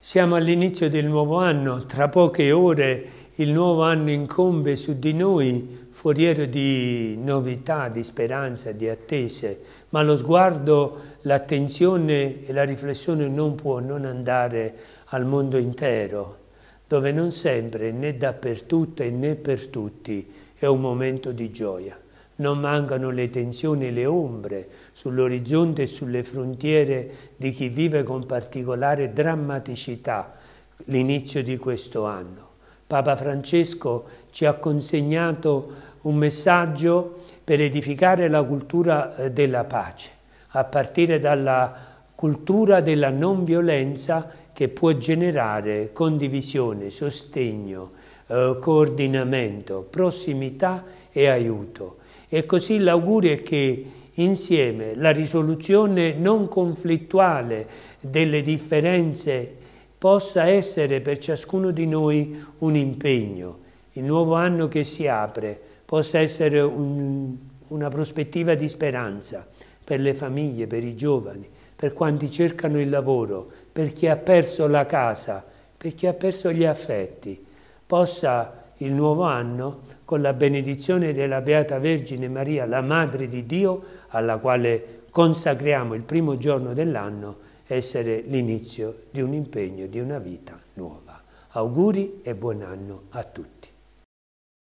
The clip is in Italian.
Siamo all'inizio del nuovo anno, tra poche ore il nuovo anno incombe su di noi, foriero di novità, di speranza, di attese, ma lo sguardo, l'attenzione e la riflessione non può non andare al mondo intero, dove non sempre, né dappertutto e né per tutti, è un momento di gioia. Non mancano le tensioni e le ombre sull'orizzonte e sulle frontiere di chi vive con particolare drammaticità l'inizio di questo anno. Papa Francesco ci ha consegnato un messaggio per edificare la cultura eh, della pace, a partire dalla cultura della non violenza che può generare condivisione, sostegno, eh, coordinamento, prossimità e aiuto. E così l'augurio è che insieme la risoluzione non conflittuale delle differenze possa essere per ciascuno di noi un impegno. Il nuovo anno che si apre possa essere un, una prospettiva di speranza per le famiglie, per i giovani, per quanti cercano il lavoro, per chi ha perso la casa, per chi ha perso gli affetti. Possa il nuovo anno con la benedizione della Beata Vergine Maria, la Madre di Dio, alla quale consacriamo il primo giorno dell'anno, essere l'inizio di un impegno, di una vita nuova. Auguri e buon anno a tutti.